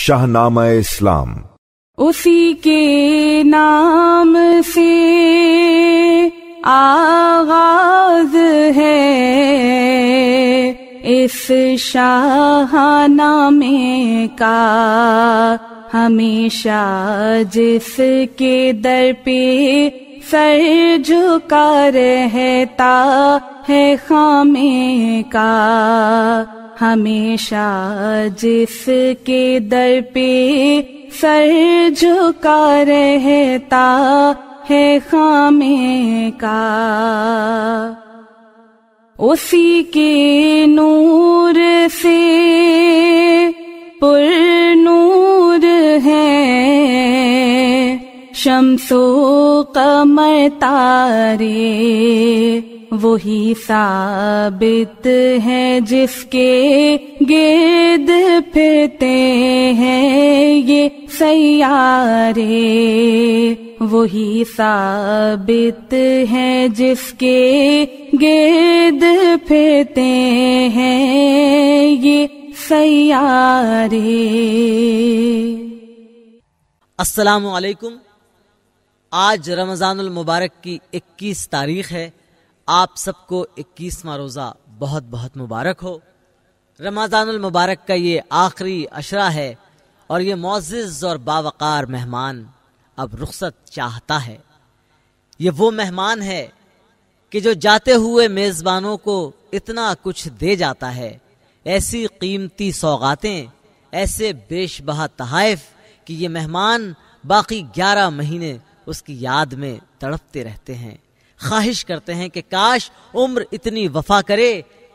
شاہ نامہ اسلام اسی کے نام سے آغاز ہے اس شاہ نامے کا ہمیشہ جس کے در پہ سر جھکا رہتا ہے خامی کا ہمیشہ جس کے در پہ سر جھکا رہتا ہے خامی کا اسی کے نور سے پر نور ہے شمس تارے وہی ثابت ہے جس کے گرد پھرتے ہیں یہ سیارے وہی ثابت ہیں جس کے گرد پھرتے ہیں یہ سیارے السلام علیکم آج رمضان المبارک کی اکیس تاریخ ہے آپ سب کو اکیسواں روزہ بہت بہت مبارک ہو رمضان المبارک کا یہ آخری اشرہ ہے اور یہ معزز اور باوقار مہمان اب رخصت چاہتا ہے یہ وہ مہمان ہے کہ جو جاتے ہوئے میزبانوں کو اتنا کچھ دے جاتا ہے ایسی قیمتی سوغاتیں ایسے بیش بہا تحائف کہ یہ مہمان باقی گیارہ مہینے اس کی یاد میں تڑپتے رہتے ہیں خواہش کرتے ہیں کہ کاش عمر اتنی وفا کرے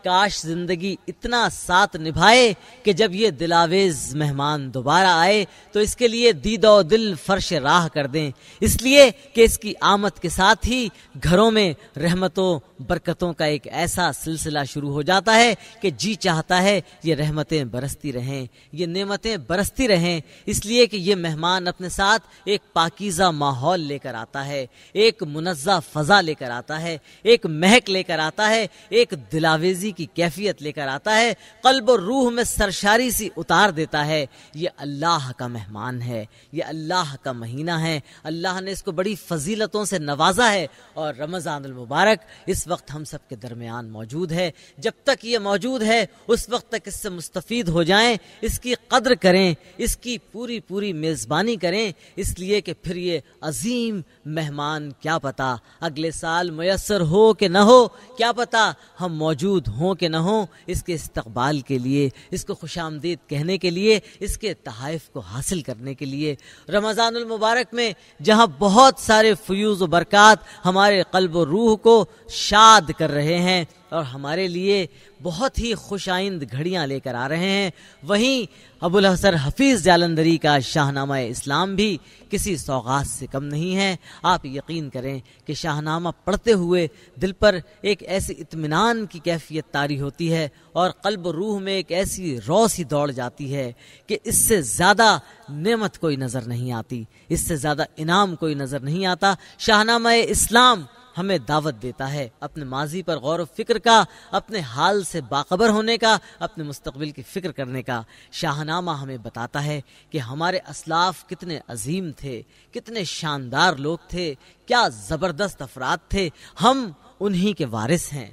کاش زندگی اتنا ساتھ نبھائے کہ جب یہ دلاویز مہمان دوبارہ آئے تو اس کے لیے دید و دل فرش راہ کر دیں اس لیے کہ اس کی آمد کے ساتھ ہی گھروں میں رحمتوں برکتوں کا ایک ایسا سلسلہ شروع ہو جاتا ہے کہ جی چاہتا ہے یہ رحمتیں برستی رہیں یہ نعمتیں برستی رہیں اس لیے کہ یہ مہمان اپنے ساتھ ایک پاکیزہ ماحول لے کر آتا ہے ایک منزہ فضا لے کر آتا ہے ایک مہک لے کر آتا ہے ایک دلاویزی کی کیفیت لے کر آتا ہے قلب و روح میں سرشاری سی اتار دیتا ہے یہ اللہ کا مہمان ہے یہ اللہ کا مہینہ ہے اللہ نے اس کو بڑی فضیلتوں سے نوازا ہے اور رمضان المبارک اس وقت ہم سب کے درمیان موجود ہے جب تک یہ موجود ہے اس وقت تک اس سے مستفید ہو جائیں اس کی قدر کریں اس کی پوری پوری میزبانی کریں اس لیے کہ پھر یہ عظیم مہمان کیا پتا اگلے سال میسر ہو کہ نہ ہو کیا پتا ہم موجود ہوں ہوں کہ نہ ہوں اس کے استقبال کے لیے اس کو خوش آمدید کہنے کے لیے اس کے تحائف کو حاصل کرنے کے لیے رمضان المبارک میں جہاں بہت سارے فیوز و برکات ہمارے قلب و روح کو شاد کر رہے ہیں اور ہمارے لیے بہت ہی خوش آئند گھڑیاں لے کر آ رہے ہیں وہیں ابو الحسر حفیظ جالندری کا شاہ نامہ اسلام بھی کسی سوغات سے کم نہیں ہے آپ یقین کریں کہ شاہ نامہ پڑھتے ہوئے دل پر ایک ایسی اطمینان کی کیفیت تاری ہوتی ہے اور قلب و روح میں ایک ایسی رو سی دوڑ جاتی ہے کہ اس سے زیادہ نعمت کوئی نظر نہیں آتی اس سے زیادہ انعام کوئی نظر نہیں آتا شاہ نامہ اسلام ہمیں دعوت دیتا ہے اپنے ماضی پر غور و فکر کا اپنے حال سے باقبر ہونے کا اپنے مستقبل کی فکر کرنے کا شاہنامہ ہمیں بتاتا ہے کہ ہمارے اسلاف کتنے عظیم تھے کتنے شاندار لوگ تھے کیا زبردست افراد تھے ہم انہی کے وارث ہیں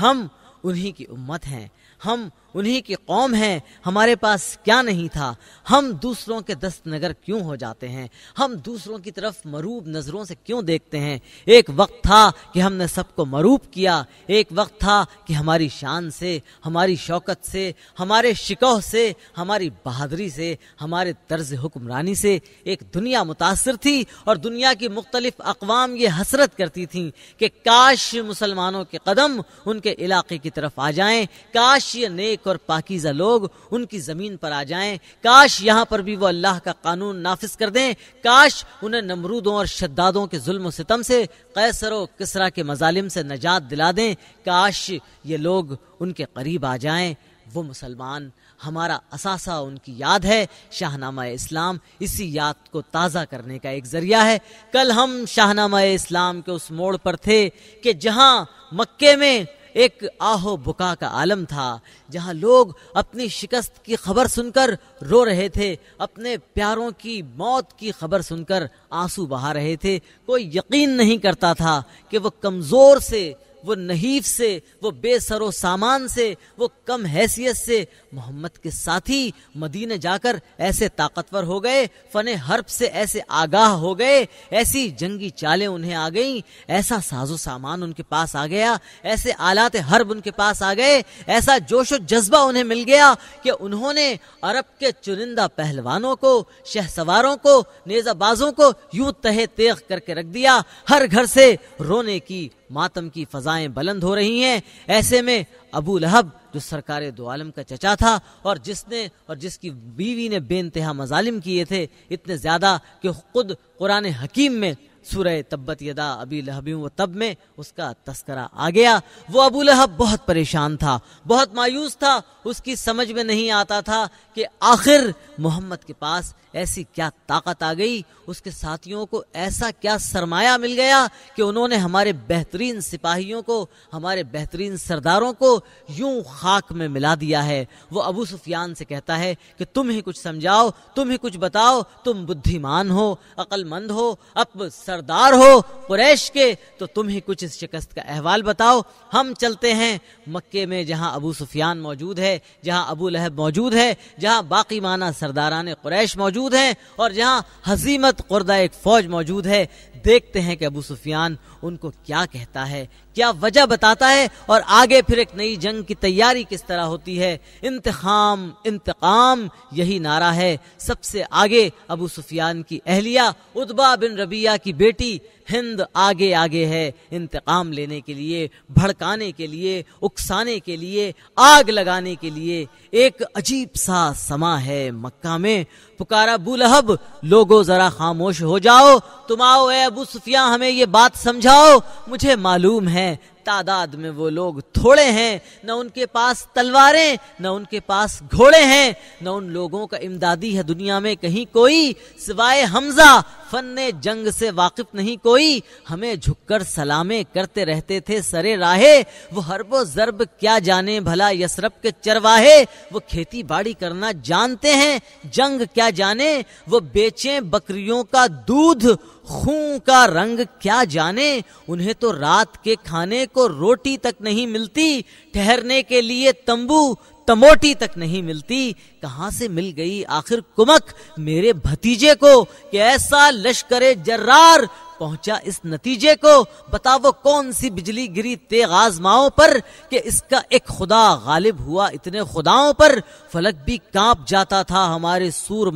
ہم انہی کی امت ہیں ہم انہی کی قوم ہیں ہمارے پاس کیا نہیں تھا ہم دوسروں کے دست نگر کیوں ہو جاتے ہیں ہم دوسروں کی طرف مروب نظروں سے کیوں دیکھتے ہیں ایک وقت تھا کہ ہم نے سب کو مروب کیا ایک وقت تھا کہ ہماری شان سے ہماری شوکت سے ہمارے شکوہ سے ہماری بہادری سے ہمارے طرز حکمرانی سے ایک دنیا متاثر تھی اور دنیا کی مختلف اقوام یہ حسرت کرتی تھیں کہ کاش مسلمانوں کے قدم ان کے علاقے کی طرف آ جائیں کاش یہ نیک اور پاکیزہ لوگ ان کی زمین پر آ جائیں کاش یہاں پر بھی وہ اللہ کا قانون نافذ کر دیں کاش انہیں نمرودوں اور شدادوں کے کے کے ظلم و و ستم سے سے قیصر کسرا مظالم نجات دلا دیں کاش یہ لوگ ان قریب آ جائیں وہ مسلمان ہمارا اثاثہ ان کی یاد ہے شاہ نامہ اسلام اسی یاد کو تازہ کرنے کا ایک ذریعہ ہے کل ہم شاہ نامہ اسلام کے اس موڑ پر تھے کہ جہاں مکے میں ایک آہو بکا کا عالم تھا جہاں لوگ اپنی شکست کی خبر سن کر رو رہے تھے اپنے پیاروں کی موت کی خبر سن کر آنسو بہا رہے تھے کوئی یقین نہیں کرتا تھا کہ وہ کمزور سے وہ نحیف سے وہ بے سر و سامان سے وہ کم حیثیت سے محمد کے ساتھی مدینہ جا کر ایسے طاقتور ہو گئے فن حرب سے ایسے آگاہ ہو گئے ایسی جنگی چالیں انہیں آ گئیں ایسا ساز و سامان ان کے پاس آ گیا ایسے آلات حرب ان کے پاس آ گئے ایسا جوش و جذبہ انہیں مل گیا کہ انہوں نے عرب کے چنندہ پہلوانوں کو شہ سواروں کو نیزہ بازوں کو یوں تہے تیغ کر کے رکھ دیا ہر گھر سے رونے کی ماتم کی فضائیں بلند ہو رہی ہیں ایسے میں ابو لہب جو سرکار دو عالم کا چچا تھا اور جس نے اور جس کی بیوی نے بے انتہا مظالم کیے تھے اتنے زیادہ کہ خود قرآن حکیم میں سورہ تبت یدا ابی لہبیوں و تب میں اس کا تذکرہ آ گیا وہ ابو لہب بہت پریشان تھا بہت مایوس تھا اس کی سمجھ میں نہیں آتا تھا کہ آخر محمد کے پاس ایسی کیا طاقت آ گئی اس کے ساتھیوں کو ایسا کیا سرمایہ مل گیا کہ انہوں نے ہمارے بہترین سپاہیوں کو ہمارے بہترین سرداروں کو یوں خاک میں ملا دیا ہے وہ ابو سفیان سے کہتا ہے کہ تم ہی کچھ سمجھاؤ تم ہی کچھ بتاؤ تم بدھیمان مان ہو مند ہو اب سر سردار ہو قریش کے تو تم ہی کچھ اس شکست کا احوال بتاؤ ہم چلتے ہیں مکے میں جہاں ابو سفیان موجود ہے جہاں ابو لہب موجود ہے جہاں باقی مانا سرداران قریش موجود ہیں اور جہاں حزیمت قردہ ایک فوج موجود ہے دیکھتے ہیں کہ ابو سفیان ان کو کیا کہتا ہے کیا وجہ بتاتا ہے اور آگے پھر ایک نئی جنگ کی تیاری کس طرح ہوتی ہے انتخام انتقام یہی نعرہ ہے سب سے آگے ابو سفیان کی اہلیہ ادبا بن ربیہ کی بیٹی ہند آگے آگے ہے انتقام لینے کے لیے بھڑکانے کے لیے اکسانے کے لیے آگ لگانے کے لیے ایک عجیب سا سما ہے مکہ میں پکارا لہب لوگو ذرا خاموش ہو جاؤ تم آؤ اے ابو سفیاں ہمیں یہ بات سمجھاؤ مجھے معلوم ہے تعداد میں وہ لوگ تھوڑے ہیں نہ ان کے پاس تلواریں نہ ان کے پاس گھوڑے ہیں نہ ان لوگوں کا امدادی ہے دنیا میں کہیں کوئی سوائے حمزہ فن جنگ سے واقف نہیں کوئی ہمیں جھک کر سلامے کرتے رہتے تھے سرے راہے وہ حرب و ضرب کیا جانے بھلا یسرب کے چرواہے وہ کھیتی باڑی کرنا جانتے ہیں جنگ کیا جانے وہ بیچیں بکریوں کا دودھ خون کا رنگ کیا جانے انہیں تو رات کے کھانے کو روٹی تک نہیں ملتی ٹھہرنے کے لیے تمبو تموٹی تک نہیں ملتی کہاں سے مل گئی آخر کمک میرے بھتیجے کو کہ ایسا لشکر جرار پہنچا اس نتیجے کو بتا وہ کون سی بجلی گری تیغ آزماؤں پر کہ اس کا ایک خدا غالب ہوا اتنے خداوں پر فلک بھی کاپ جاتا تھا ہمارے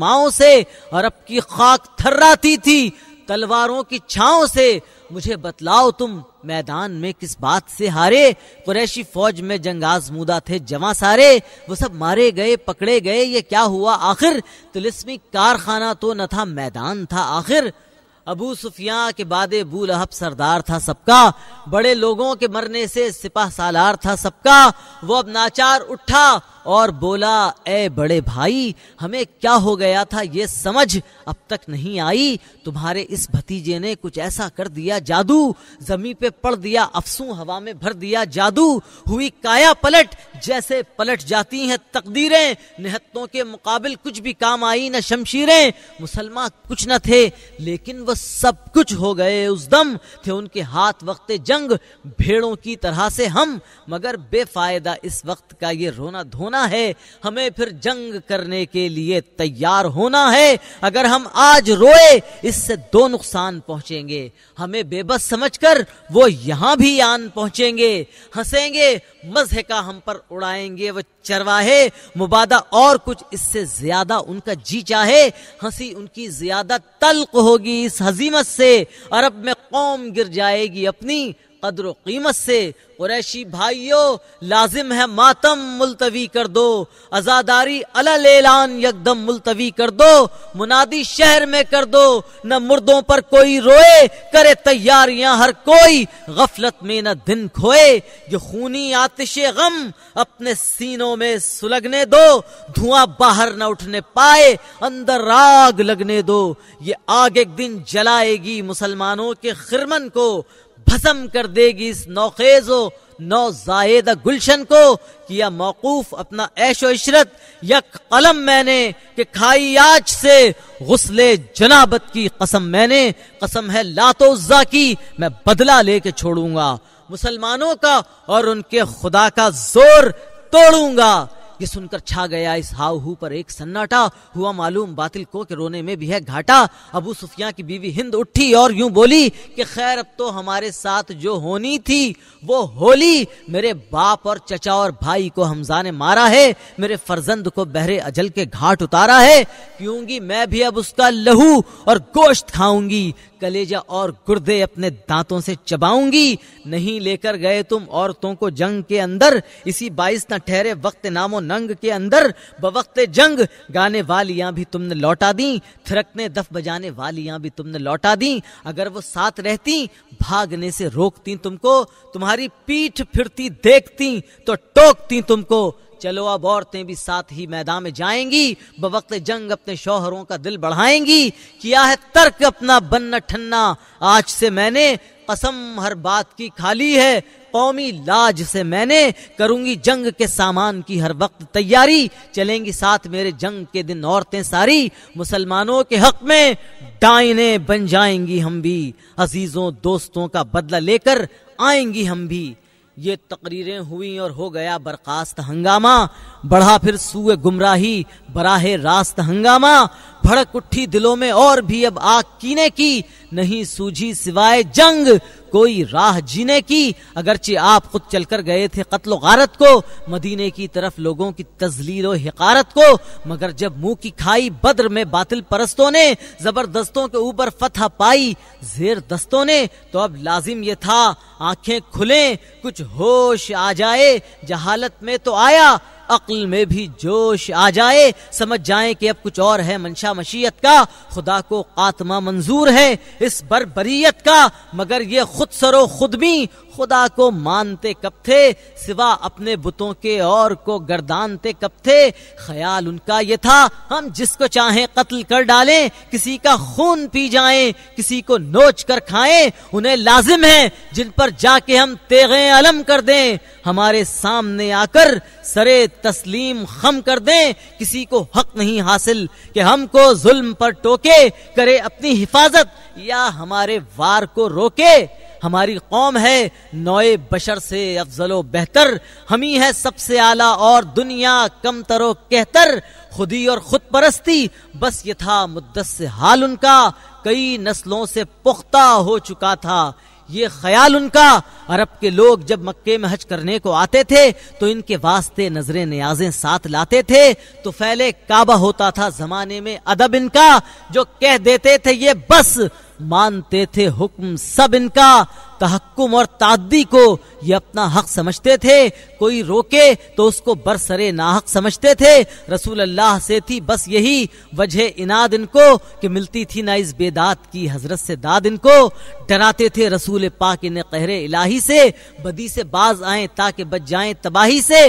ماؤں سے اور اب کی خاک تھراتی تھی تلواروں کی چھاؤں سے مجھے بتلاؤ تم میدان میں کس بات سے ہارے قریشی فوج میں جنگ آزمودہ تھے جمع سارے وہ سب مارے گئے پکڑے گئے یہ کیا ہوا آخر تلسمی کارخانہ تو نہ تھا میدان تھا آخر ابو سفیاں کے بعد ابو لہب سردار تھا سب کا بڑے لوگوں کے مرنے سے سپاہ سالار تھا سب کا وہ اب ناچار اٹھا اور بولا اے بڑے بھائی ہمیں کیا ہو گیا تھا یہ سمجھ اب تک نہیں آئی تمہارے اس بھتیجے نے کچھ ایسا کر دیا جادو زمیں پہ پڑ دیا افسوں ہوا میں بھر دیا جادو ہوئی کایا پلٹ جیسے پلٹ جاتی ہیں تقدیریں نہتوں کے مقابل کچھ بھی کام آئی نہ شمشیریں مسلمان کچھ نہ تھے لیکن وہ سب کچھ ہو گئے اس دم تھے ان کے ہاتھ وقت جنگ بھیڑوں کی طرح سے ہم مگر بے فائدہ اس وقت کا یہ رونا دھونا ہونا ہے ہمیں پھر جنگ کرنے کے لیے تیار ہونا ہے اگر ہم آج روئے اس سے دو نقصان پہنچیں گے ہمیں بے بس سمجھ کر وہ یہاں بھی آن پہنچیں گے ہنسیں گے مزہ کا ہم پر اڑائیں گے وہ چرواہے مبادہ اور کچھ اس سے زیادہ ان کا جی چاہے ہنسی ان کی زیادہ تلق ہوگی اس حزیمت سے عرب میں قوم گر جائے گی اپنی قدر و قیمت سے قریشی لازم ہے ماتم ملتوی کر دو ازاداری یکدم ملتوی کر دو منادی شہر میں کر دو نہ مردوں پر کوئی روئے کرے تیاریاں ہر کوئی غفلت میں نہ دن کھوئے یہ خونی آتش غم اپنے سینوں میں سلگنے دو دھواں باہر نہ اٹھنے پائے اندر راگ لگنے دو یہ آگ ایک دن جلائے گی مسلمانوں کے خرمن کو بھسم کر دے گی اس نوخیز و نو گلشن کو کیا موقوف اپنا عیش و عشرت یک قلم میں نے کہ کھائی آج سے غسل جنابت کی قسم میں نے قسم ہے عزا کی میں بدلہ لے کے چھوڑوں گا مسلمانوں کا اور ان کے خدا کا زور توڑوں گا یہ سن کر چھا گیا اس ہاؤ ہو پر ایک سناٹا ہوا معلوم باطل کو کہ رونے میں بھی ہے گھاٹا ابو سفیاں کی بیوی ہند اٹھی اور یوں بولی کہ خیر اب تو ہمارے ساتھ جو ہونی تھی وہ ہولی میرے باپ اور چچا اور بھائی کو حمزہ نے مارا ہے میرے فرزند کو بہرے اجل کے گھاٹ اتارا ہے کیوں گی میں بھی اب اس کا لہو اور گوشت کھاؤں گی کلیجہ اور گردے اپنے دانتوں سے چباؤں گی نہیں لے کر گئے تم عورتوں کو جنگ کے اندر اسی باعث نہ ٹھہرے وقت نام و ننگ کے اندر بوقت جنگ گانے والیاں بھی تم نے لوٹا دیں تھرکنے دف بجانے والیاں بھی تم نے لوٹا دیں اگر وہ ساتھ رہتی بھاگنے سے روکتی تم کو تمہاری پیٹھ پھرتی دیکھتی تو ٹوکتی تم کو چلو اب عورتیں بھی ساتھ ہی میدان میں جائیں گی بوقت جنگ اپنے شوہروں کا دل بڑھائیں گی کیا ہے ترک اپنا بننا ٹھننا آج سے میں نے قسم ہر بات کی کھالی ہے قومی لاج سے میں نے کروں گی جنگ کے سامان کی ہر وقت تیاری چلیں گی ساتھ میرے جنگ کے دن عورتیں ساری مسلمانوں کے حق میں ڈائنے بن جائیں گی ہم بھی عزیزوں دوستوں کا بدلہ لے کر آئیں گی ہم بھی یہ تقریریں ہوئیں اور ہو گیا برخاست ہنگامہ بڑھا پھر سوئے گمراہی براہ راست ہنگامہ بھڑک اٹھی دلوں میں اور بھی اب آگ کینے کی نہیں سوجھی سوائے جنگ کوئی راہ جینے کی اگرچہ آپ خود چل کر گئے تھے قتل و غارت کو مدینے کی طرف لوگوں کی تزلیل و حقارت کو مگر جب منہ کی کھائی بدر میں باطل پرستوں نے زبردستوں کے اوپر فتح پائی زیر دستوں نے تو اب لازم یہ تھا آنکھیں کھلیں کچھ ہوش آ جائے جہالت میں تو آیا عقل میں بھی جوش آ جائے سمجھ جائیں کہ اب کچھ اور ہے منشا مشیت کا خدا کو خاتمہ منظور ہے اس بربریت کا مگر یہ خود سرو خود بھی خدا کو مانتے کب تھے سوا اپنے بتوں کے اور کو گردانتے کب تھے خیال ان کا یہ تھا ہم جس کو چاہیں قتل کر ڈالیں کسی کا خون پی جائیں کسی کو نوچ کر کھائیں انہیں لازم ہے جن پر جا کے ہم تیغیں علم کر دیں ہمارے سامنے آ کر سرے تسلیم خم کر دیں کسی کو حق نہیں حاصل کہ ہم کو ظلم پر ٹوکے کرے اپنی حفاظت یا ہمارے وار کو روکے ہماری قوم ہے نوئے بشر سے افضل و بہتر ہم ہی ہے سب سے اعلیٰ اور دنیا کم تر و کہتر خودی اور خود پرستی بس یہ تھا مدس حال ان کا کئی نسلوں سے پختہ ہو چکا تھا یہ خیال ان کا عرب کے لوگ جب مکے میں حج کرنے کو آتے تھے تو ان کے واسطے نظر نیازیں ساتھ لاتے تھے تو پھیلے کعبہ ہوتا تھا زمانے میں ادب ان کا جو کہہ دیتے تھے یہ بس مانتے تھے حکم سب ان کا تحکم اور تعدی کو یہ اپنا حق سمجھتے تھے کوئی روکے تو اس کو برسرے ناحق سمجھتے تھے رسول اللہ سے تھی بس یہی وجہ اناد ان کو کہ ملتی تھی نہ اس بے داد کی حضرت سے داد ان کو ڈراتے تھے رسول پاک انہیں قہر الہی سے بدی سے باز آئیں تاکہ بچ جائیں تباہی سے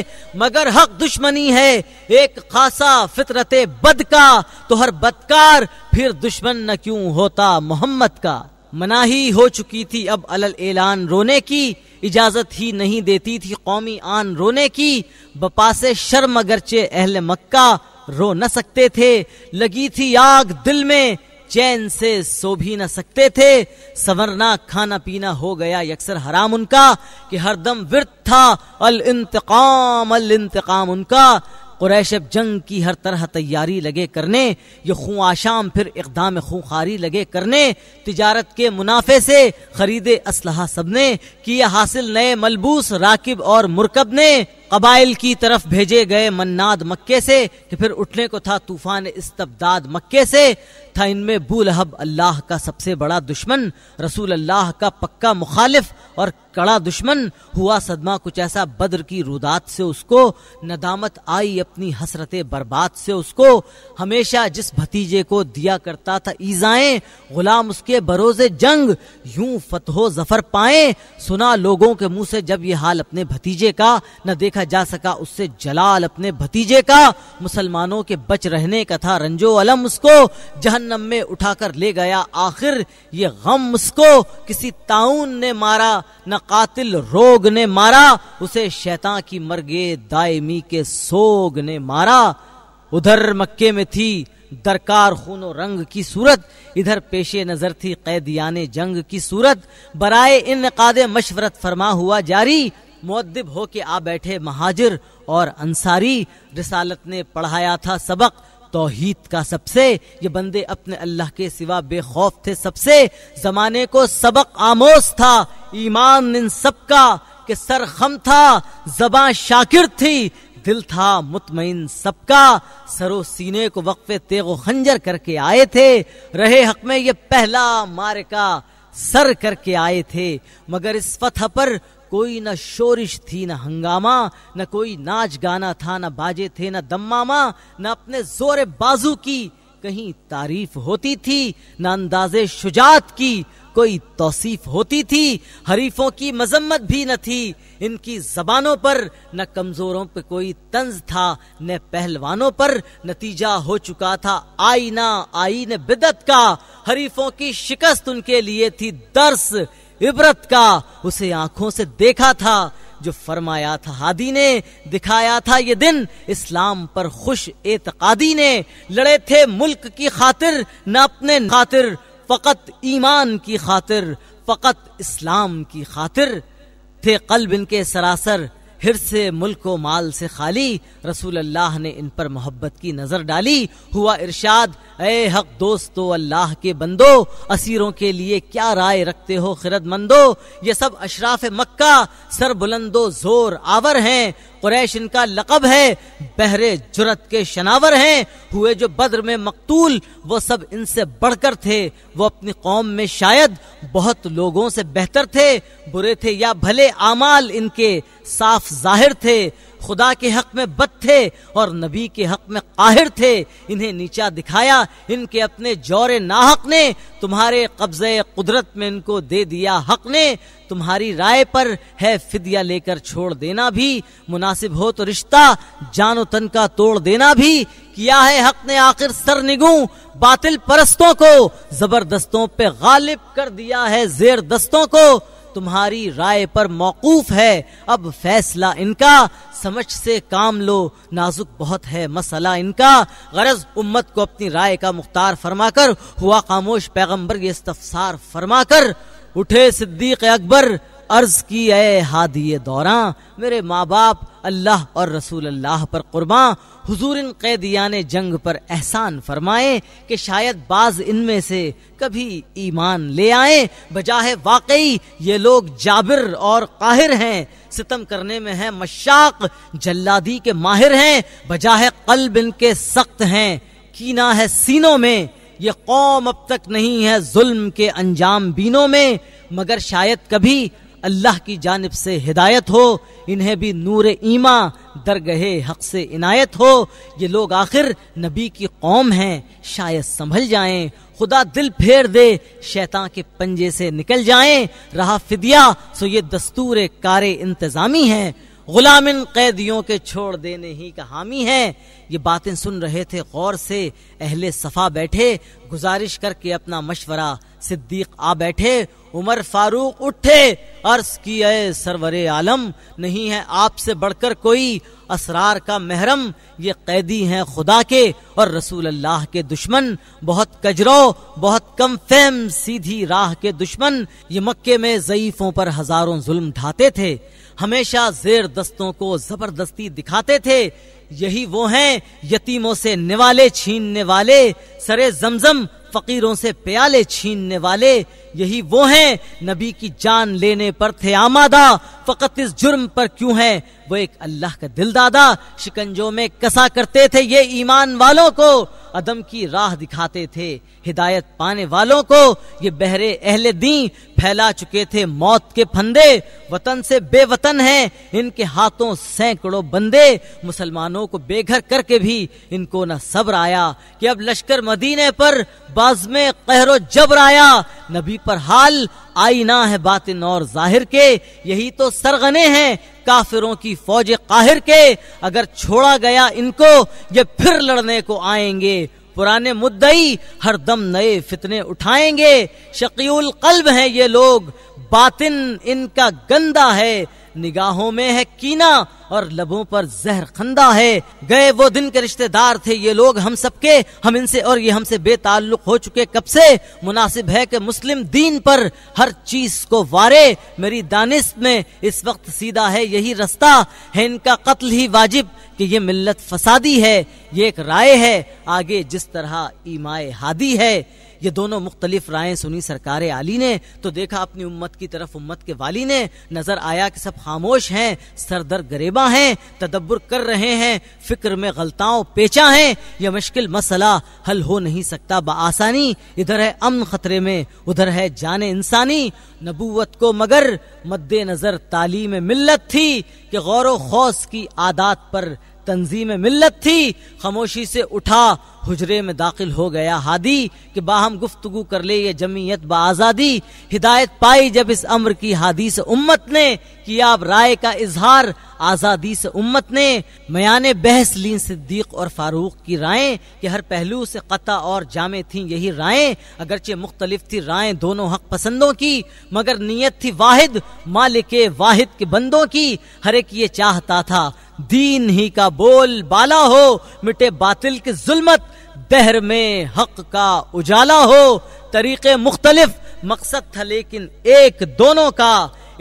مگر حق دشمنی ہے ایک خاصا فطرت بد کا تو ہر بدکار پھر دشمن نہ کیوں ہوتا محمد کا مناہی ہو چکی تھی اب علل اعلان رونے کی اجازت ہی نہیں دیتی تھی قومی آن رونے کی سے شرم اگرچہ اہل مکہ رو نہ سکتے تھے لگی تھی آگ دل میں چین سے سو بھی نہ سکتے تھے سمرنا کھانا پینا ہو گیا یکسر حرام ان کا کہ ہر دم ورد تھا الانتقام الانتقام ان کا قریش اب جنگ کی ہر طرح تیاری لگے کرنے یہ خون آشام پھر اقدام خونخاری لگے کرنے تجارت کے منافع سے خریدے اسلحہ سب نے کیا حاصل نئے ملبوس راکب اور مرکب نے قبائل کی طرف بھیجے گئے مناد مکے سے کہ پھر اٹھنے کو تھا طوفان استبداد مکے سے تھا ان میں بولہب اللہ کا سب سے بڑا دشمن رسول اللہ کا پکا مخالف اور کڑا دشمن ہوا صدمہ کچھ ایسا بدر کی رودات سے اس کو ندامت آئی اپنی حسرت برباد سے اس کو کو ہمیشہ جس بھتیجے دیا کرتا تھا ایزائیں غلام اس کے بروز جنگ یوں فتح و پائیں سنا لوگوں کے منہ سے جب یہ حال اپنے بھتیجے کا نہ دیکھا جا سکا اس سے جلال اپنے بھتیجے کا مسلمانوں کے بچ رہنے کا تھا رنجو علم اس کو جہنم میں اٹھا کر لے گیا آخر یہ غم اس کو کسی تعاون نے مارا نہ قاتل روگ نے مارا اسے شیطان کی مرگے دائمی کے سوگ نے مارا ادھر مکے میں تھی درکار خون و رنگ کی صورت ادھر پیش نظر تھی قیدیان جنگ کی صورت برائے انعقاد مشورت فرما ہوا جاری معدب ہو کے آ بیٹھے مہاجر اور انصاری رسالت نے پڑھایا تھا سبق توحید کا سب سے یہ بندے اپنے اللہ کے سوا بے خوف تھے سب سے زمانے کو سبق آموز تھا ایمان ان سب کا کہ سر خم تھا زبان شاکر تھی دل تھا مطمئن سب کا سر و سینے کو وقف تیغ و خنجر کر کے آئے تھے رہے حق میں یہ پہلا مارکا سر کر کے آئے تھے مگر اس فتح پر کوئی نہ شورش تھی نہ ہنگامہ نہ کوئی ناچ گانا تھا نہ باجے تھے نہ دماما نہ اپنے زور بازو کی کہیں تعریف ہوتی تھی نہ اندازے شجاعت کی کوئی توصیف ہوتی تھی حریفوں کی مذمت بھی نہ تھی ان کی زبانوں پر نہ کمزوروں پہ کوئی تنز تھا نہ پہلوانوں پر نتیجہ ہو چکا تھا آئینہ آئین بدت کا حریفوں کی شکست ان کے لیے تھی درس عبرت کا اسے آنکھوں سے دیکھا تھا جو فرمایا تھا ہادی نے دکھایا تھا یہ دن اسلام پر خوش اعتقادی نے لڑے تھے ملک کی خاطر نہ اپنے خاطر فقط ایمان کی خاطر فقط اسلام کی خاطر تھے قلب ان کے سراسر ہر سے ملک و مال سے خالی رسول اللہ نے ان پر محبت کی نظر ڈالی ہوا ارشاد اے حق دوستو اللہ کے بندو اسیروں کے لیے کیا رائے رکھتے ہو خرد مندو یہ سب اشراف مکہ سر بلندو زور آور ہیں قریش ان کا لقب ہے بہرے جرت کے شناور ہیں ہوئے جو بدر میں مقتول وہ سب ان سے بڑھ کر تھے وہ اپنی قوم میں شاید بہت لوگوں سے بہتر تھے برے تھے یا بھلے اعمال ان کے صاف ظاہر تھے خدا کے حق میں بد تھے اور نبی کے حق میں قاہر تھے انہیں نیچا دکھایا ان کے اپنے جور ناحق نے تمہارے قدرت میں ان کو دے دیا حق نے تمہاری رائے پر ہے فدیہ لے کر چھوڑ دینا بھی مناسب ہو تو رشتہ جان و تن کا توڑ دینا بھی کیا ہے حق نے آخر سر نگوں باطل پرستوں کو زبردستوں پہ غالب کر دیا ہے زیر دستوں کو تمہاری رائے پر موقوف ہے اب فیصلہ ان کا سمجھ سے کام لو نازک بہت ہے مسئلہ ان کا غرض امت کو اپنی رائے کا مختار فرما کر ہوا خاموش پیغمبر یہ استفسار فرما کر اٹھے صدیق اکبر عرض کی اے ہادی دوراں میرے ماں باپ اللہ اور رسول اللہ پر قرباں حضور ان قیدیان جنگ پر احسان فرمائیں کہ شاید بعض ان میں سے کبھی ایمان لے آئیں بجاہ واقعی یہ لوگ جابر اور قاہر ہیں ستم کرنے میں ہیں مشاق جلادی کے ماہر ہیں بجاہ قلب ان کے سخت ہیں کینا ہے سینوں میں یہ قوم اب تک نہیں ہے ظلم کے انجام بینوں میں مگر شاید کبھی اللہ کی جانب سے ہدایت ہو انہیں بھی نور ایما درگہ حق سے عنایت ہو یہ لوگ آخر نبی کی قوم ہیں شاید سنبھل جائیں خدا دل پھیر دے شیطان کے پنجے سے نکل جائیں رہا فدیہ سو یہ دستور کار انتظامی ہیں غلام ان قیدیوں کے چھوڑ دینے ہی کا حامی ہے یہ باتیں سن رہے تھے غور سے اہل صفا بیٹھے گزارش کر کے اپنا مشورہ صدیق آ بیٹھے عمر فاروق اٹھے عرض کی اے سرور عالم نہیں ہے آپ سے بڑھ کر کوئی اسرار کا محرم یہ قیدی ہیں خدا کے اور رسول اللہ کے دشمن بہت کجرو بہت کم فیم سیدھی راہ کے دشمن یہ مکے میں ضعیفوں پر ہزاروں ظلم ڈھاتے تھے ہمیشہ زیر دستوں کو زبردستی دکھاتے تھے یہی وہ ہیں یتیموں سے نوالے چھیننے والے سرے زمزم فقیروں سے پیالے چھیننے والے یہی وہ ہیں نبی کی جان لینے پر تھے آمادہ فقط اس جرم پر کیوں ہیں وہ ایک اللہ کا دل دادا شکنجوں میں کسا کرتے تھے یہ ایمان والوں کو عدم کی راہ دکھاتے تھے ہدایت پانے والوں کو یہ بہرے اہل دین پھیلا چکے تھے موت کے پھندے وطن سے بے وطن ہیں ان کے ہاتھوں سینکڑوں بندے مسلمانوں کو بے گھر کر کے بھی ان کو نہ صبر آیا کہ اب لشکر مدینے پر باز میں جبر آیا نبی پر حال آئینہ ہے باطن اور ظاہر کے یہی تو سرغنے ہیں کافروں کی فوج قاہر کے اگر چھوڑا گیا ان کو یہ پھر لڑنے کو آئیں گے پرانے مدعی ہر دم نئے فتنے اٹھائیں گے شکی القلب ہیں یہ لوگ باطن ان کا گندا ہے نگاہوں میں ہے کینا اور لبوں پر زہر خندہ ہے گئے وہ دن کے رشتہ دار تھے یہ لوگ ہم سب کے ہم ان سے اور یہ ہم سے بے تعلق ہو چکے کب سے مناسب ہے کہ مسلم دین پر ہر چیز کو وارے میری دانس میں اس وقت سیدھا ہے یہی رستہ ہے ان کا قتل ہی واجب کہ یہ ملت فسادی ہے یہ ایک رائے ہے آگے جس طرح ایمائے ہادی ہے یہ دونوں مختلف رائے سنی سرکار عالی نے تو دیکھا اپنی امت کی طرف امت کے والی نے نظر آیا کہ سب خاموش ہیں سردر گریبا ہیں تدبر کر رہے ہیں فکر میں غلطاؤں پیچا ہیں یہ مشکل مسئلہ حل ہو نہیں سکتا بآسانی ادھر ہے امن خطرے میں ادھر ہے جان انسانی نبوت کو مگر مد نظر تعلیم ملت تھی کہ غور و خوص کی عادات پر تنظیم ملت تھی خاموشی سے اٹھا حجرے میں داخل ہو گیا ہادی کہ باہم گفتگو کر لے یہ جمعیت با آزادی ہدایت پائی جب اس امر کی ہادی سے امت نے کیا آپ رائے کا اظہار آزادی سے امت نے میان بحث لین صدیق اور فاروق کی رائیں کہ ہر پہلو سے قطع اور جامع تھیں یہی رائے اگرچہ مختلف تھی رائیں دونوں حق پسندوں کی مگر نیت تھی واحد مالک واحد کے بندوں کی ہر ایک یہ چاہتا تھا دین ہی کا بول بالا ہو مٹے باطل کی ظلمت بہر میں حق کا اجالا ہو طریقے مختلف مقصد تھا لیکن ایک دونوں کا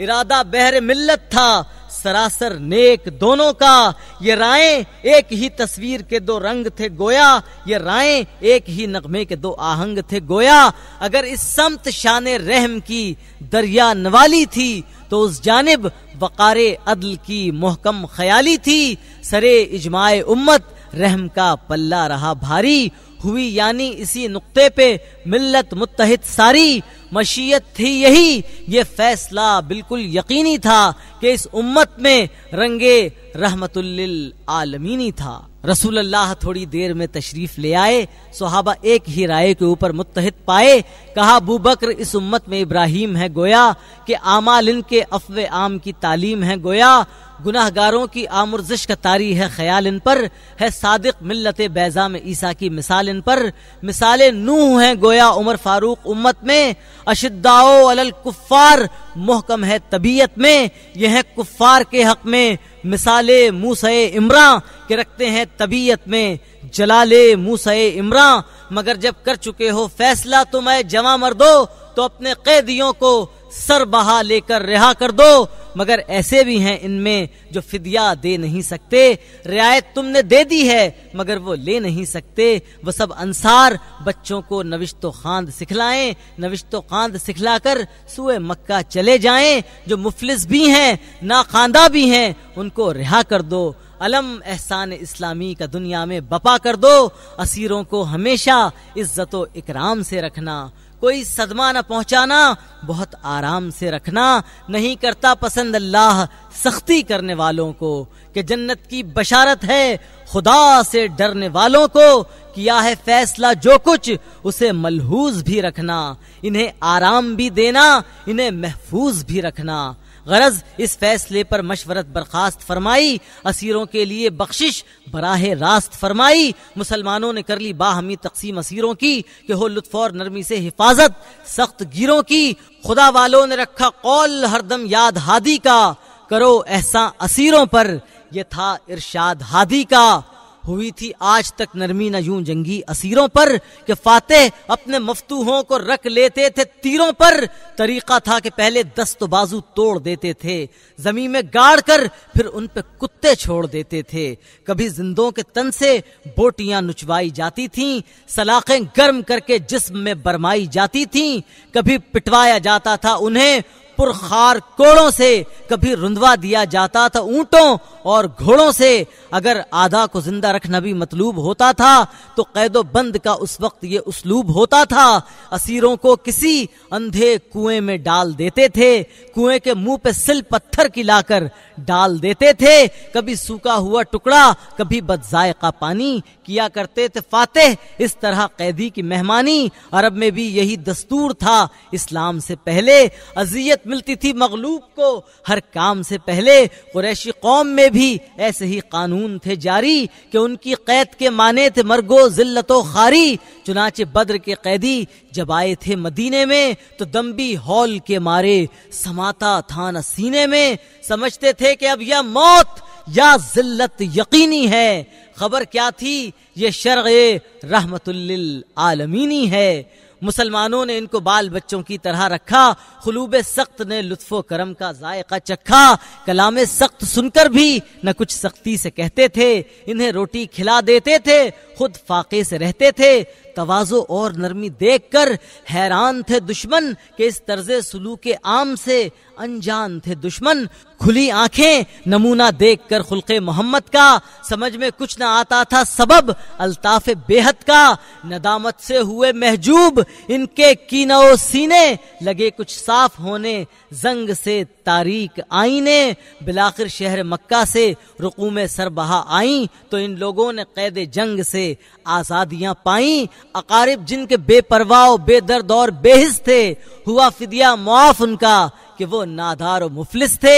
ارادہ بہر ملت تھا سراسر نیک دونوں کا یہ رائے ایک ہی تصویر کے دو رنگ تھے گویا یہ رائے ایک ہی نغمے کے دو آہنگ تھے گویا اگر اس سمت شان رحم کی دریا نوالی تھی تو اس جانب وقار عدل کی محکم خیالی تھی سرے اجماع امت رحم کا پلہ رہا بھاری ہوئی یعنی اسی نقطے پہ ملت متحد ساری مشیت تھی یہی یہ فیصلہ بالکل یقینی تھا کہ اس امت میں رنگے رحمت للعالمینی تھا رسول اللہ تھوڑی دیر میں تشریف لے آئے صحابہ ایک ہی رائے کے اوپر متحد پائے کہا ابو بکر اس امت میں ابراہیم ہے گویا کہ آمال ان کے افو عام کی تعلیم ہے گویا گناہ گاروں کی آمرزش کا تاری ہے خیال ان پر ہے صادق ملت میں عیسا کی مثال ان پر مثال ہیں گویا عمر فاروق امت میں الکفار محکم ہے طبیعت میں یہ کفار کے حق میں مثال موس عمران کے رکھتے ہیں طبیعت میں جلال موس عمران مگر جب کر چکے ہو فیصلہ میں جمع مر دو تو اپنے قیدیوں کو سر بہا لے کر رہا کر دو مگر ایسے بھی ہیں ان میں جو فدیہ دے نہیں سکتے رعایت تم نے دے دی ہے مگر وہ لے نہیں سکتے وہ سب انصار بچوں کو نوشت و خاند سکھلائیں نوشت و خاند سکھلا کر سوئے مکہ چلے جائیں جو مفلس بھی ہیں نا بھی ہیں ان کو رہا کر دو علم احسان اسلامی کا دنیا میں بپا کر دو اسیروں کو ہمیشہ عزت و اکرام سے رکھنا کوئی صدمہ نہ پہنچانا بہت آرام سے رکھنا نہیں کرتا پسند اللہ سختی کرنے والوں کو کہ جنت کی بشارت ہے خدا سے ڈرنے والوں کو کیا ہے فیصلہ جو کچھ اسے ملحوظ بھی رکھنا انہیں آرام بھی دینا انہیں محفوظ بھی رکھنا غرض اس فیصلے پر مشورت برخاست فرمائی اسیروں کے لیے بخشش براہ راست فرمائی مسلمانوں نے کر لی باہمی تقسیم اسیروں کی کہ ہو لطف اور نرمی سے حفاظت سخت گیروں کی خدا والوں نے رکھا قول ہر دم یاد ہادی کا کرو احسان اسیروں پر یہ تھا ارشاد ہادی کا ہوئی تھی آج تک نرمی نہ یوں جنگی اسیروں پر کہ فاتح اپنے مفتوحوں کو رکھ لیتے تھے تیروں پر طریقہ تھا کہ پہلے دست و بازو توڑ دیتے تھے زمین میں گاڑ کر پھر ان پہ کتے چھوڑ دیتے تھے کبھی زندوں کے تن سے بوٹیاں نچوائی جاتی تھیں سلاخیں گرم کر کے جسم میں برمائی جاتی تھیں کبھی پٹوایا جاتا تھا انہیں پرخار کوڑوں سے کبھی رندوا دیا جاتا تھا اونٹوں اور گھوڑوں سے اگر آدھا کو زندہ رکھنا بھی مطلوب ہوتا تھا تو قید و بند کا اس وقت یہ اسلوب ہوتا تھا اسیروں کو کسی اندھے کنویں میں ڈال دیتے تھے کنویں کے منہ پہ سل پتھر لا کر ڈال دیتے تھے کبھی سوکھا ہوا ٹکڑا کبھی بد ذائقہ پانی کیا کرتے تھے فاتح اس طرح قیدی کی مہمانی عرب میں بھی یہی دستور تھا اسلام سے پہلے اذیت ملتی تھی مغلوب کو ہر کام سے پہلے قریشی قوم میں بھی ایسے ہی قانون تھے جاری کہ ان کی قید کے معنی تھے مرگو و خاری چنانچہ بدر کے قیدی جب آئے تھے مدینے میں تو دمبی ہال کے مارے سماتا تھا نہ سینے میں سمجھتے تھے کہ اب یہ موت یا ذلت یقینی ہے خبر کیا تھی یہ شرغ رحمت للعالمینی ہے مسلمانوں نے ان کو بال بچوں کی طرح رکھا خلوب سخت نے لطف و کرم کا ذائقہ چکھا کلام سخت سن کر بھی نہ کچھ سختی سے کہتے تھے انہیں روٹی کھلا دیتے تھے خود فاقے سے رہتے تھے توازو اور نرمی دیکھ کر حیران تھے دشمن کہ اس طرز کے دشمن کھلی آنکھیں نمونہ دیکھ کر خلق محمد کا سمجھ میں کچھ نہ آتا تھا سبب الطاف بےحد کا ندامت سے ہوئے محجوب ان کے کینا و سینے لگے کچھ صاف ہونے زنگ سے تاریخ آئینے بلاخر شہر مکہ سے رقوم سربہ آئیں تو ان لوگوں نے قید جنگ سے سے آزادیاں پائیں اقارب جن کے بے پرواہ بے درد اور بے حص تھے ہوا فدیہ معاف ان کا کہ وہ نادار و مفلس تھے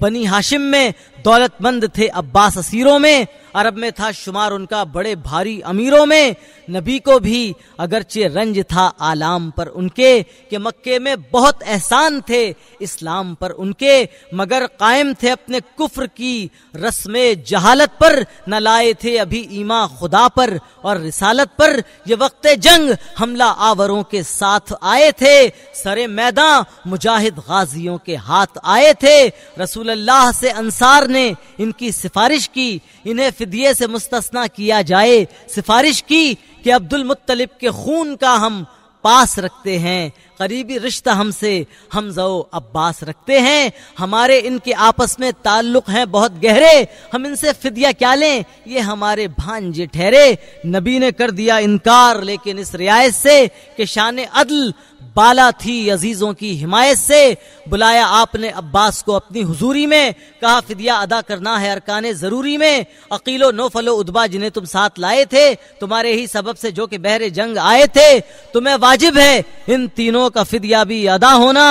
بنی ہاشم میں دولت مند تھے عباس اسیروں میں عرب میں تھا شمار ان کا بڑے بھاری امیروں میں نبی کو بھی اگرچہ رنج تھا آلام پر ان کے کہ مکے میں بہت احسان تھے اسلام پر ان کے مگر قائم تھے اپنے کفر کی رسم جہالت پر نہ لائے تھے ابھی ایما خدا پر اور رسالت پر یہ وقت جنگ حملہ آوروں کے ساتھ آئے تھے سر میدان مجاہد غاز غازیوں کے ہاتھ آئے تھے رسول اللہ سے انصار نے ان کی سفارش کی انہیں فدیے سے مستثنا کیا جائے سفارش کی کہ عبد المطلب کے خون کا ہم پاس رکھتے ہیں قریبی رشتہ ہم سے ہم زو عباس رکھتے ہیں ہمارے ان کے آپس میں تعلق ہیں بہت گہرے ہم ان سے فدیہ کیا لیں یہ ہمارے بھانجے ٹھہرے نبی نے کر دیا انکار لیکن اس رعایت سے کہ شان عدل بالا تھی عزیزوں کی حمایت سے بلایا آپ نے عباس کو اپنی حضوری میں کہا فدیہ ادا کرنا ہے ارکان ضروری میں عقیل و نوفل و ادبا جنہیں تم ساتھ لائے تھے تمہارے ہی سبب سے جو کہ بہر جنگ آئے تھے تمہیں واجب ہے ان تینوں کا فدیہ بھی ادا ہونا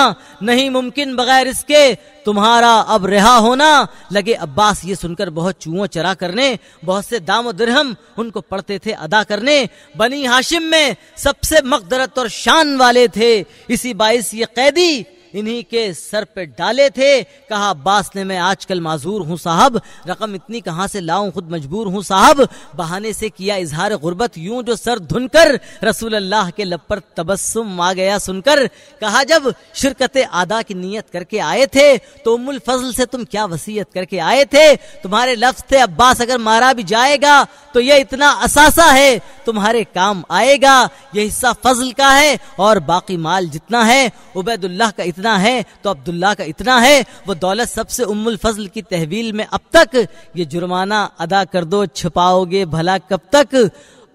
نہیں ممکن بغیر اس کے تمہارا اب رہا ہونا لگے عباس یہ سن کر بہت چوہوں چرا کرنے بہت سے دام و درہم ان کو پڑھتے تھے ادا کرنے بنی ہاشم میں سب سے مقدرت اور شان والے تھے تھے اسی باعث یہ قیدی انہی کے سر پہ ڈالے تھے کہا عباس نے میں آج کل معذور ہوں صاحب رقم اتنی کہاں سے لاؤں خود مجبور ہوں صاحب بہانے سے کیا اظہار غربت یوں جو سر دھن کر رسول اللہ کے تبسم آ گیا سن کر کہا جب شرکت آدھا کی نیت کر کے آئے تھے تو ام الفضل سے تم کیا وسیعت کر کے آئے تھے تمہارے لفظ تھے عباس اگر مارا بھی جائے گا تو یہ اتنا اثاثہ ہے تمہارے کام آئے گا یہ حصہ فضل کا ہے اور باقی مال جتنا ہے عبید اللہ کا اتنا اتنا ہے تو عبداللہ کا اتنا ہے وہ دولت سب سے ام الفضل کی تحویل میں اب تک یہ جرمانہ ادا کر دو چھپاؤ گے بھلا کب تک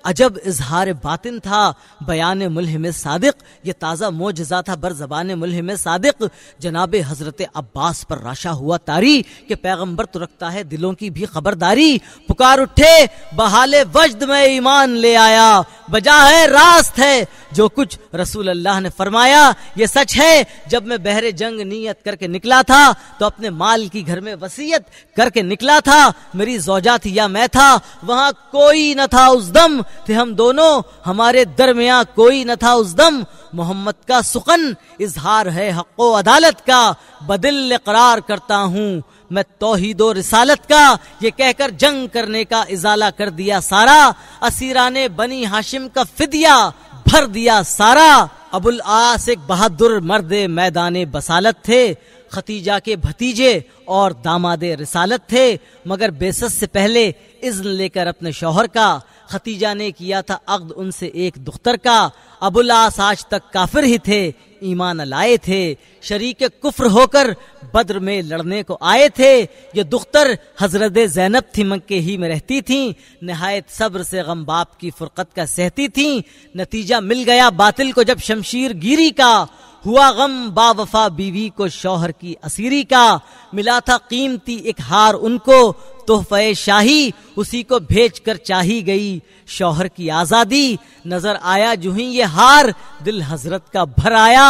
عجب اظہار باطن تھا بیان ملہم صادق یہ تازہ موجزہ تھا بر زبان ملہم صادق جناب حضرت عباس پر راشا ہوا تاری کہ پیغمبر تو رکھتا ہے دلوں کی بھی خبرداری پکار اٹھے بحال وجد میں ایمان لے آیا بجا ہے راست ہے جو کچھ رسول اللہ نے فرمایا یہ سچ ہے جب میں بحر جنگ نیت کر کے نکلا تھا تو اپنے مال کی گھر میں وسیعت کر کے نکلا تھا میری زوجہ تھی یا میں تھا وہاں کوئی نہ تھا اس دم تھے ہم دونوں ہمارے درمیان کوئی نہ تھا اس دم محمد کا سخن اظہار ہے حق و عدالت کا بدل قرار کرتا ہوں میں توحید و رسالت کا یہ کہہ کر جنگ کرنے کا ازالہ کر دیا سارا اسیران بنی ہاشم کا فدیہ دیا سارا ابو العاص ایک بہادر مرد میدان بسالت تھے ختیجہ کے بھتیجے اور داماد رسالت تھے مگر بیسس سے پہلے اذن لے کر اپنے شوہر کا ختیجہ نے کیا تھا عقد ان سے ایک دختر کا ابو الاس آج تک کافر ہی تھے ایمان لائے تھے شریک کفر ہو کر بدر میں لڑنے کو آئے تھے یہ دختر حضرت زینب تھی ہی میں رہتی تھیں نہایت صبر سے غم باپ کی فرقت کا سہتی تھیں نتیجہ مل گیا باطل کو جب شمشیر گیری کا ہوا غم با وفا بیوی کو شوہر کی اسیری کا ملا تھا قیمتی ایک ہار ان کو تحفہ شاہی اسی کو بھیج کر چاہی گئی شوہر کی آزادی نظر آیا جو ہی یہ ہار دل حضرت کا بھر آیا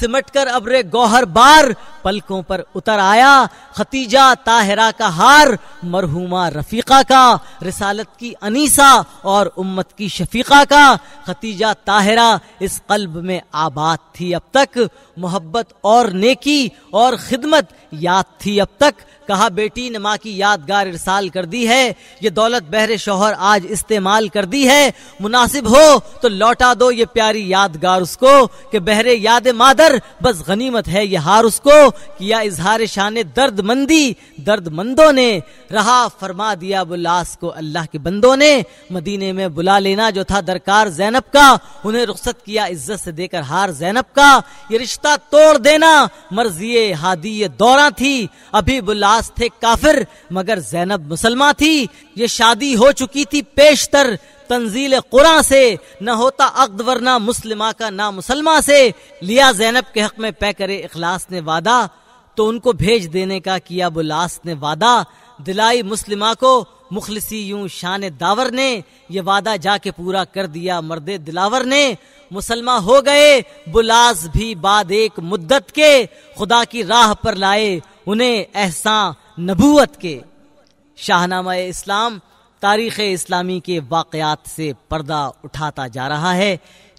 سمٹ کر ابرے گوہر بار پلکوں پر اتر آیا ختیجہ طاہرہ کا ہار مرحومہ رفیقہ کا رسالت کی انیسہ اور امت کی شفیقہ کا ختیجہ طاہرہ اس قلب میں آباد تھی اب تک محبت اور نیکی اور خدمت یاد تھی اب تک کہا بیٹی نے ماں کی یادگار ارسال کر دی ہے یہ دولت بہر شوہر آج استعمال کر دی ہے مناسب ہو تو لوٹا دو یہ پیاری یادگار اس کو کہ بہرے یاد مادر بس غنیمت ہے یہ ہار اس کو کیا اظہار شان درد مندی درد مندوں نے رہا فرما دیا بلاس کو اللہ کے بندوں نے مدینے میں بلا لینا جو تھا درکار زینب کا انہیں رخصت کیا عزت سے دے کر ہار زینب کا یہ رشتہ توڑ دینا مرضی ہادی تھی تھی ابھی بلاس تھے کافر مگر زینب مسلمہ یہ شادی ہو چکی تھی پیشتر تنزیل قرآن سے نہ ہوتا عقد ورنہ مسلمہ کا نہ مسلمہ سے لیا زینب کے حق میں پے کرے اخلاص نے وعدہ تو ان کو بھیج دینے کا کیا بلاس نے وعدہ دلائی مسلمہ کو مخلصی یوں شان داور نے یہ وعدہ جا کے پورا کر دیا مرد دلاور نے مسلمہ ہو گئے بلاز بھی بعد ایک مدت کے خدا کی راہ پر لائے انہیں احسان نبوت کے شاہنامہ اسلام تاریخ اسلامی کے واقعات سے پردہ اٹھاتا جا رہا ہے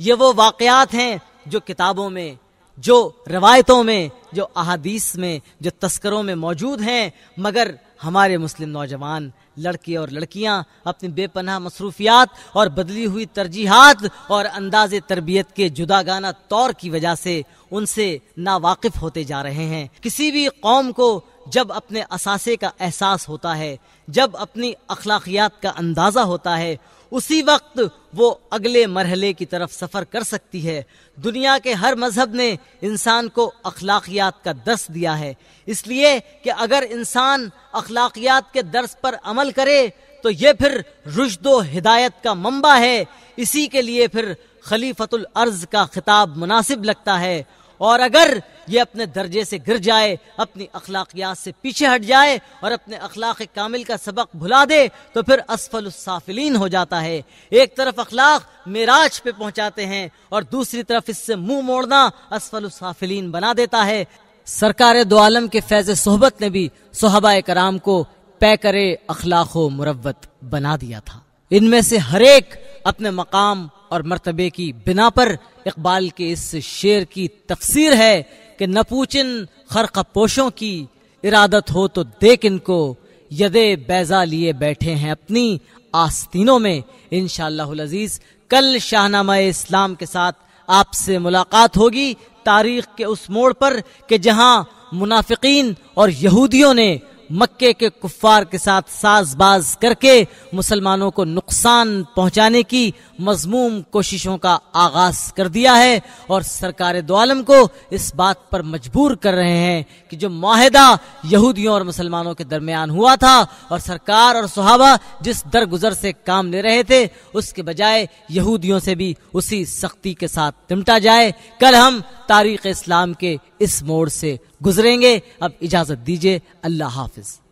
یہ وہ واقعات ہیں جو کتابوں میں جو روایتوں میں جو احادیث میں جو تذکروں میں موجود ہیں مگر ہمارے مسلم نوجوان لڑکے اور لڑکیاں اپنی بے پناہ مصروفیات اور بدلی ہوئی ترجیحات اور انداز تربیت کے جدا گانا طور کی وجہ سے ان سے ناواقف ہوتے جا رہے ہیں کسی بھی قوم کو جب اپنے اثاثے کا احساس ہوتا ہے جب اپنی اخلاقیات کا اندازہ ہوتا ہے اسی وقت وہ اگلے مرحلے کی طرف سفر کر سکتی ہے دنیا کے ہر مذہب نے انسان کو اخلاقیات کا درس دیا ہے اس لیے کہ اگر انسان اخلاقیات کے درس پر عمل کرے تو یہ پھر رشد و ہدایت کا منبع ہے اسی کے لیے پھر خلیفت الارض کا خطاب مناسب لگتا ہے اور اگر یہ اپنے درجے سے گر جائے اپنی اخلاقیات سے پیچھے ہٹ جائے اور اپنے اخلاق کامل کا سبق بھلا دے تو پھر اسفل السافلین ہو جاتا ہے ایک طرف اخلاق میراج پہ پہنچاتے ہیں اور دوسری طرف اس سے منہ موڑنا اسفل السافلین بنا دیتا ہے سرکار دو عالم کے فیض صحبت نے بھی صحابہ کرام کو پے کرے اخلاق و مروت بنا دیا تھا ان میں سے ہر ایک اپنے مقام اور مرتبے کی بنا پر اقبال کے اس شعر کی تفسیر ہے کہ نہ پوچن خرق پوشوں کی ارادت ہو تو دیکھ ان کو بیزا لیے بیٹھے ہیں اپنی آستینوں میں انشاءاللہ العزیز کل شاہ نامہ اسلام کے ساتھ آپ سے ملاقات ہوگی تاریخ کے اس موڑ پر کہ جہاں منافقین اور یہودیوں نے مکے کے کفار کے ساتھ ساز باز کر کے مسلمانوں کو نقصان پہنچانے کی مضموم کوششوں کا آغاز کر دیا ہے اور سرکار دو عالم کو اس بات پر مجبور کر رہے ہیں کہ جو معاہدہ یہودیوں اور مسلمانوں کے درمیان ہوا تھا اور سرکار اور صحابہ جس درگزر سے کام لے رہے تھے اس کے بجائے یہودیوں سے بھی اسی سختی کے ساتھ نمٹا جائے کل ہم تاریخ اسلام کے اس موڑ سے گزریں گے اب اجازت دیجیے اللہ حافظ